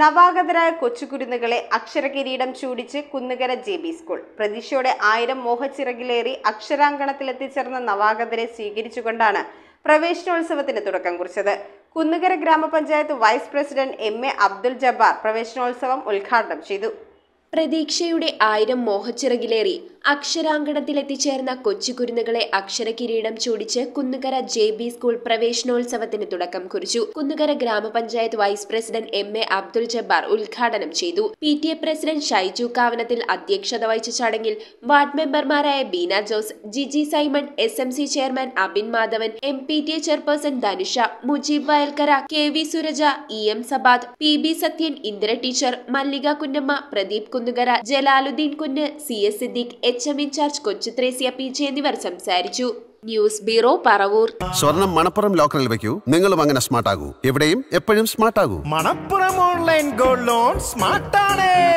നവാഗതരായ കൊച്ചുകുരുന്നുകളെ അക്ഷരകിരീടം ചൂടിച്ച് കുന്നുകര ജെ ബി സ്കൂൾ പ്രതീക്ഷയോടെ ആയിരം മോഹച്ചിറകിലേറി അക്ഷരാങ്കണത്തിലെത്തിച്ചേർന്ന നവാഗതരെ സ്വീകരിച്ചുകൊണ്ടാണ് പ്രവേശനോത്സവത്തിന് തുടക്കം കുറിച്ചത് കുന്നുകര ഗ്രാമപഞ്ചായത്ത് vice president M A Abdul Jabbar പ്രവേശനോത്സവം ഉദ്ഘാടനം ചെയ്തു പ്രതീക്ഷയുടെ ആയിരം മോഹച്ചിറകിലേറി അക്ഷരാങ്കണത്തിലെത്തിച്ചേർന്ന എത്തിച്ചേർന്ന കൊച്ചുകുരുന്നുകളെ അക്ഷരകിരീടം ചൂടിച്ച് കുന്നുകര ജെ ബി സ്കൂൾ പ്രവേശനോത്സവത്തിന് തുടക്കം കുറിച്ചു കുന്നുകര ഗ്രാമപഞ്ചായത്ത് vice president M A Abdul Jabbar ഉദ്ഘാടനം ചെയ്തു P T A president Shaiju Kavanathil അധ്യക്ഷത വഹിച്ച ചടങ്ങിൽ വാർഡ് മെമ്പർമാരായ Beena Jose Jiji Simon S M C chairman Abin Madhavan M P T A chairperson Dhanusha Mujeeb Vayalkkara K V Suraja E M Sabad P B Sathyan Indira teacher Mallika Kunnamma Pradeep Kunnukara Jalaluddin കുന്ന് C S Siddique H M incharge Kochuthresia P J എന്നിവർ സംസാരിച്ചു news bureau Paravur സ്വർണം മണപ്പുറം ലോക്കറിൽ വെക്കൂ നിങ്ങളും അങ്ങനെ സ്മാർട്ട് ആകൂ എവിടെയും എപ്പോഴും സ്മാർട്ട് ആകൂ Manappuram online gold loan smart ആണ്